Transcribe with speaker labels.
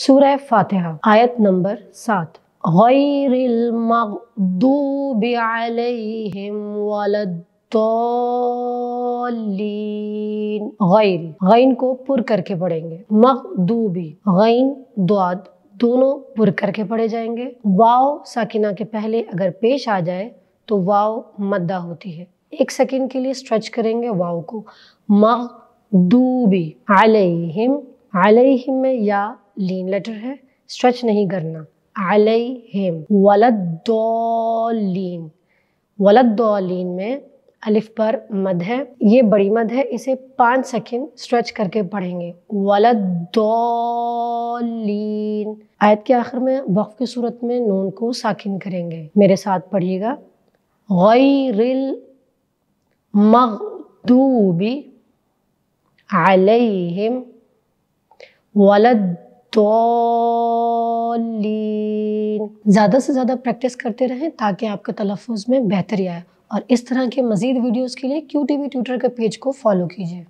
Speaker 1: सूरह फातिहा आयत नंबर सात गैन को पुर करके पढ़ेंगे मखदूबी गैन दुआद दोनों पुर करके पढ़े जाएंगे वाव साकिना के पहले अगर पेश आ जाए तो वाव मद्दा होती है एक सेकेंड के लिए स्ट्रेच करेंगे वाव को मखदूबी अलहिम अलहिम में या लीन लेटर है स्ट्रेच नहीं करना अलई हेम वलदीन वलदीन में अलिफ पर मद है ये बड़ी मद है इसे पाँच सेकेंड स्ट्रेच करके पढ़ेंगे वलदीन आयत के आखिर में वक्फ की सूरत में नून को साखिन करेंगे मेरे साथ पढ़िएगा गैरिल मगदूबी हिम वलद ज़्यादा से ज़्यादा प्रैक्टिस करते रहें ताकि आपके तलफ़ में बेहतरी आए और इस तरह के मज़ीद वीडियोज़ के लिए क्यू टी वी के पेज को फॉलो कीजिए